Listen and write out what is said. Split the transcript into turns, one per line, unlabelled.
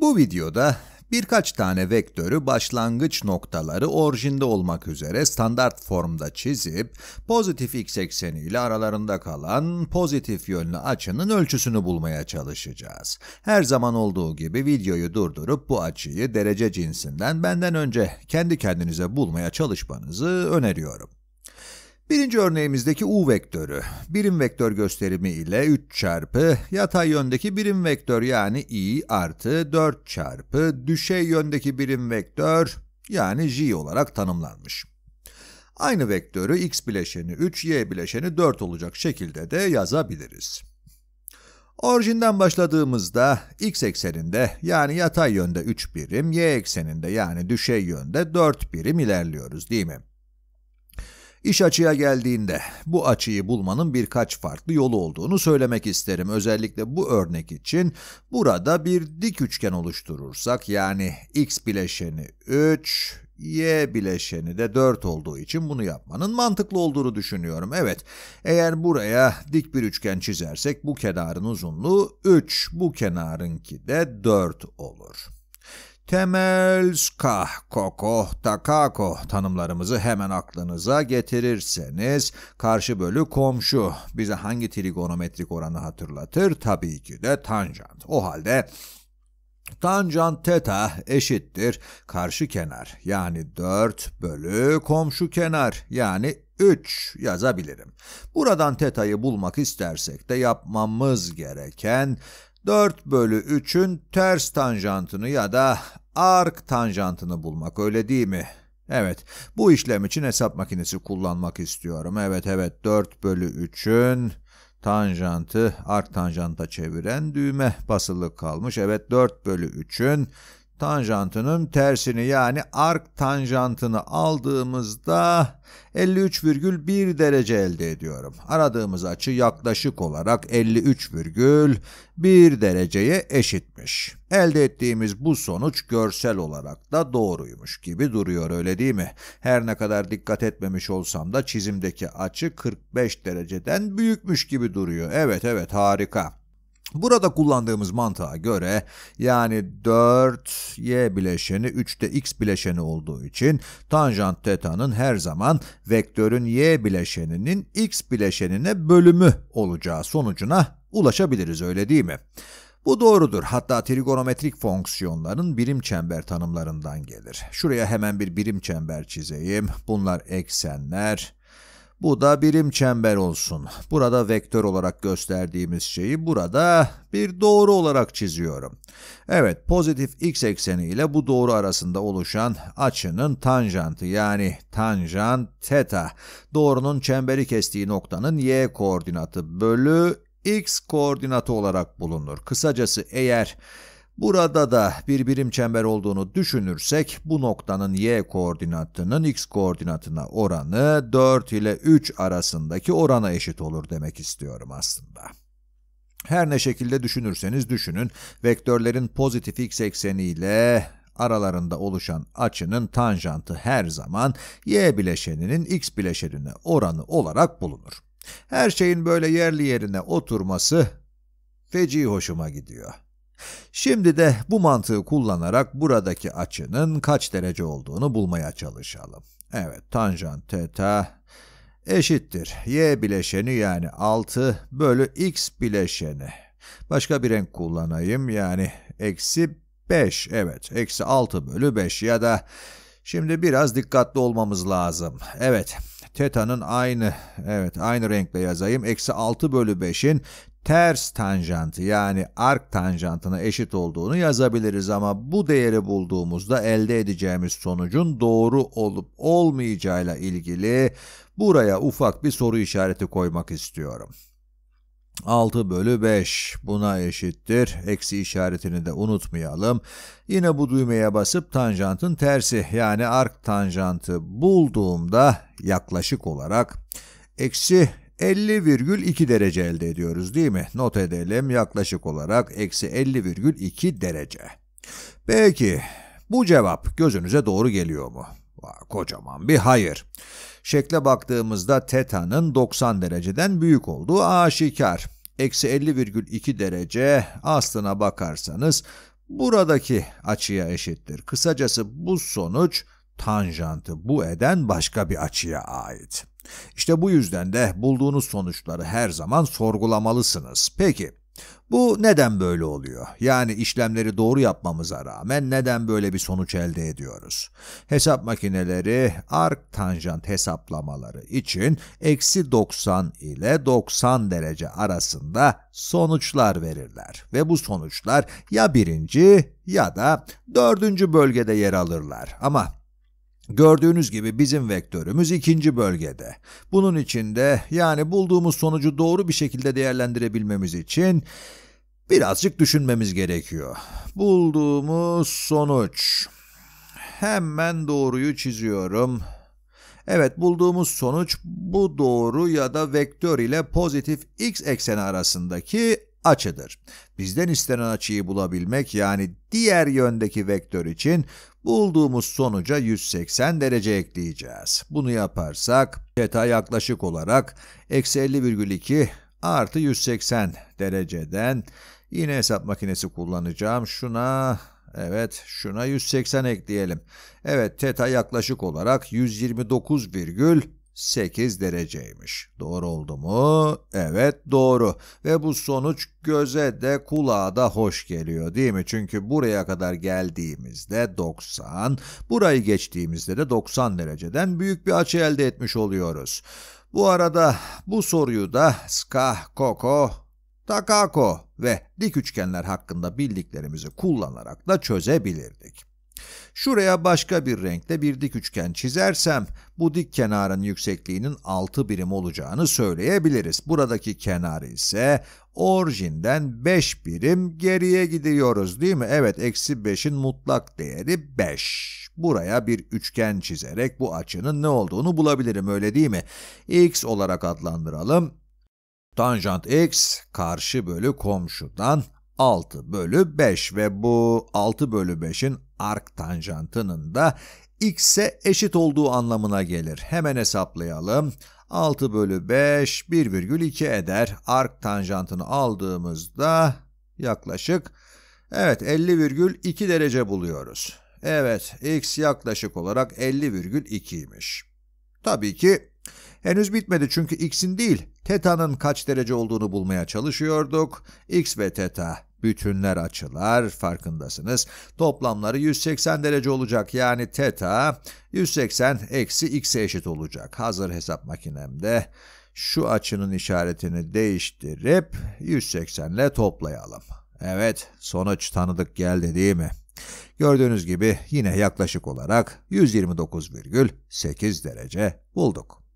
Bu videoda birkaç tane vektörü başlangıç noktaları orijinde olmak üzere standart formda çizip pozitif x ekseni ile aralarında kalan pozitif yönlü açının ölçüsünü bulmaya çalışacağız. Her zaman olduğu gibi videoyu durdurup bu açıyı derece cinsinden benden önce kendi kendinize bulmaya çalışmanızı öneriyorum. Birinci örneğimizdeki u vektörü, birim vektör gösterimi ile 3 çarpı, yatay yöndeki birim vektör yani i artı 4 çarpı, düşey yöndeki birim vektör yani j olarak tanımlanmış. Aynı vektörü x bileşeni 3, y bileşeni 4 olacak şekilde de yazabiliriz. Orijinden başladığımızda x ekseninde yani yatay yönde 3 birim, y ekseninde yani düşey yönde 4 birim ilerliyoruz değil mi? İş açıya geldiğinde bu açıyı bulmanın birkaç farklı yolu olduğunu söylemek isterim. Özellikle bu örnek için burada bir dik üçgen oluşturursak yani x bileşeni 3, y bileşeni de 4 olduğu için bunu yapmanın mantıklı olduğunu düşünüyorum. Evet, eğer buraya dik bir üçgen çizersek bu kenarın uzunluğu 3, bu kenarınki de 4 olur temel skah kokoh takakoh tanımlarımızı hemen aklınıza getirirseniz karşı bölü komşu bize hangi trigonometrik oranı hatırlatır? Tabii ki de tanjant. O halde Tanjant teta eşittir karşı kenar yani 4 bölü komşu kenar yani 3 yazabilirim. Buradan teta'yı bulmak istersek de yapmamız gereken 4 bölü 3'ün ters tanjantını ya da ark tanjantını bulmak öyle değil mi? Evet, bu işlem için hesap makinesi kullanmak istiyorum. Evet, evet, 4 bölü 3'ün tanjantı ark tanjanta çeviren düğme basılı kalmış. Evet, 4 bölü 3'ün tanjantının tersini yani ark tanjantını aldığımızda 53,1 derece elde ediyorum. Aradığımız açı yaklaşık olarak 53,1 dereceye eşitmiş. Elde ettiğimiz bu sonuç görsel olarak da doğruymuş gibi duruyor öyle değil mi? Her ne kadar dikkat etmemiş olsam da çizimdeki açı 45 dereceden büyükmüş gibi duruyor. Evet evet harika. Burada kullandığımız mantığa göre yani 4y bileşeni 3'te x bileşeni olduğu için tanjant teta'nın her zaman vektörün y bileşeninin x bileşenine bölümü olacağı sonucuna ulaşabiliriz öyle değil mi? Bu doğrudur. Hatta trigonometrik fonksiyonların birim çember tanımlarından gelir. Şuraya hemen bir birim çember çizeyim. Bunlar eksenler, bu da birim çember olsun. Burada vektör olarak gösterdiğimiz şeyi burada bir doğru olarak çiziyorum. Evet, pozitif x ekseni ile bu doğru arasında oluşan açının tanjantı yani tanjant teta. Doğrunun çemberi kestiği noktanın y koordinatı bölü x koordinatı olarak bulunur. Kısacası eğer Burada da bir birim çember olduğunu düşünürsek bu noktanın y koordinatının x koordinatına oranı 4 ile 3 arasındaki orana eşit olur demek istiyorum aslında. Her ne şekilde düşünürseniz düşünün, vektörlerin pozitif x ekseni ile aralarında oluşan açının tanjantı her zaman y bileşeninin x bileşenine oranı olarak bulunur. Her şeyin böyle yerli yerine oturması feci hoşuma gidiyor. Şimdi de bu mantığı kullanarak buradaki açının kaç derece olduğunu bulmaya çalışalım. Evet, tanjant teta eşittir. Y bileşeni yani 6 bölü x bileşeni. Başka bir renk kullanayım yani eksi 5. Evet, eksi 6 bölü 5 ya da şimdi biraz dikkatli olmamız lazım. Evet, teta'nın aynı, evet aynı renkle yazayım. Eksi 6 bölü 5'in ters tanjantı yani ark tanjantına eşit olduğunu yazabiliriz ama bu değeri bulduğumuzda elde edeceğimiz sonucun doğru olup olmayacağıyla ilgili buraya ufak bir soru işareti koymak istiyorum. 6 bölü 5 buna eşittir. Eksi işaretini de unutmayalım. Yine bu düğmeye basıp tanjantın tersi yani ark tanjantı bulduğumda yaklaşık olarak eksi 50,2 derece elde ediyoruz değil mi? Not edelim yaklaşık olarak eksi 50,2 derece. Peki bu cevap gözünüze doğru geliyor mu? Kocaman bir hayır. Şekle baktığımızda teta'nın 90 dereceden büyük olduğu aşikar. Eksi 50,2 derece aslına bakarsanız buradaki açıya eşittir. Kısacası bu sonuç tanjantı bu eden başka bir açıya ait. İşte bu yüzden de bulduğunuz sonuçları her zaman sorgulamalısınız. Peki, bu neden böyle oluyor? Yani işlemleri doğru yapmamıza rağmen neden böyle bir sonuç elde ediyoruz? Hesap makineleri ark tanjant hesaplamaları için eksi 90 ile 90 derece arasında sonuçlar verirler. Ve bu sonuçlar ya birinci ya da dördüncü bölgede yer alırlar. Ama Gördüğünüz gibi bizim vektörümüz ikinci bölgede. Bunun için de yani bulduğumuz sonucu doğru bir şekilde değerlendirebilmemiz için birazcık düşünmemiz gerekiyor. Bulduğumuz sonuç. Hemen doğruyu çiziyorum. Evet bulduğumuz sonuç bu doğru ya da vektör ile pozitif x ekseni arasındaki açıdır. Bizden istenen açıyı bulabilmek yani diğer yöndeki vektör için Bulduğumuz sonuca 180 derece ekleyeceğiz. Bunu yaparsak theta yaklaşık olarak eksi 50,2 artı 180 dereceden yine hesap makinesi kullanacağım. Şuna evet şuna 180 ekleyelim. Evet theta yaklaşık olarak 129, 8 dereceymiş. Doğru oldu mu? Evet doğru. Ve bu sonuç göze de kulağa da hoş geliyor değil mi? Çünkü buraya kadar geldiğimizde 90, burayı geçtiğimizde de 90 dereceden büyük bir açı elde etmiş oluyoruz. Bu arada bu soruyu da Skah Koko Takako ve dik üçgenler hakkında bildiklerimizi kullanarak da çözebilirdik. Şuraya başka bir renkte bir dik üçgen çizersem bu dik kenarın yüksekliğinin 6 birim olacağını söyleyebiliriz. Buradaki kenar ise orijinden 5 birim geriye gidiyoruz değil mi? Evet, eksi 5'in mutlak değeri 5. Buraya bir üçgen çizerek bu açının ne olduğunu bulabilirim öyle değil mi? x olarak adlandıralım. Tanjant x karşı bölü komşudan 6 bölü 5 ve bu 6 bölü 5'in ark tanjantının da x'e eşit olduğu anlamına gelir. Hemen hesaplayalım. 6 bölü 5 1,2 eder. Ark tanjantını aldığımızda yaklaşık evet 50,2 derece buluyoruz. Evet x yaklaşık olarak 50,2'ymiş. Tabii ki henüz bitmedi çünkü x'in değil teta'nın kaç derece olduğunu bulmaya çalışıyorduk. x ve teta Bütünler açılar farkındasınız. Toplamları 180 derece olacak yani teta 180 eksi x'e eşit olacak. Hazır hesap makinemde şu açının işaretini değiştirip 180 ile toplayalım. Evet sonuç tanıdık geldi değil mi? Gördüğünüz gibi yine yaklaşık olarak 129,8 derece bulduk.